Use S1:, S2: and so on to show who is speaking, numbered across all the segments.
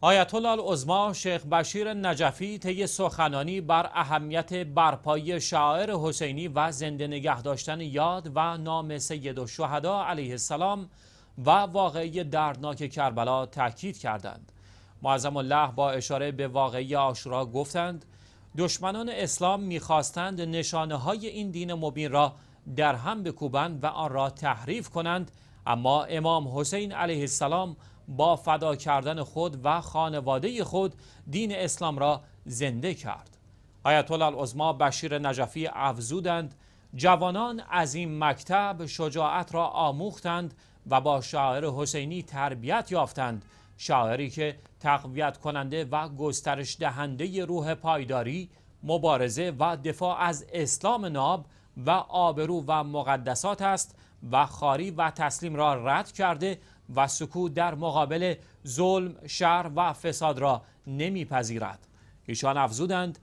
S1: آیت الله شیخ بشیر نجفی طی سخنانی بر اهمیت برپایی شاعر حسینی و زنده نگه داشتن یاد و نام سید الشهدا علیه السلام و واقعی دردناک کربلا تاکید کردند معظم الله با اشاره به واقعی آشورا گفتند دشمنان اسلام میخواستند نشانه های این دین مبین را در هم بکوبند و آن را تحریف کنند اما امام حسین علیه السلام با فدا کردن خود و خانواده خود دین اسلام را زنده کرد آیت الله بشیر نجفی افزودند جوانان از این مکتب شجاعت را آموختند و با شاعر حسینی تربیت یافتند شاعری که تقویت کننده و گسترش دهنده روح پایداری مبارزه و دفاع از اسلام ناب و آبرو و مقدسات است و خاری و تسلیم را رد کرده و سکوت در مقابل ظلم، شر و فساد را نمیپذیرد. ایشان افزودند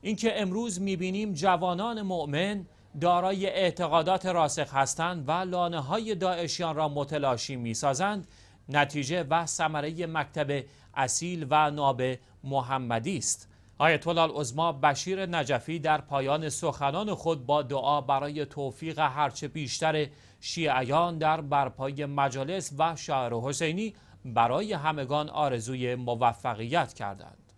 S1: اینکه امروز میبینیم جوانان مؤمن دارای اعتقادات راسخ هستند و لانه های داعشیان را متلاشی میسازند نتیجه و ثمره مکتب اصیل و ناب محمدی است آیت الله العظما بشیر نجفی در پایان سخنان خود با دعا برای توفیق هرچه بیشتر شیعیان در برپای مجالس و شهر حسینی برای همگان آرزوی موفقیت کردند.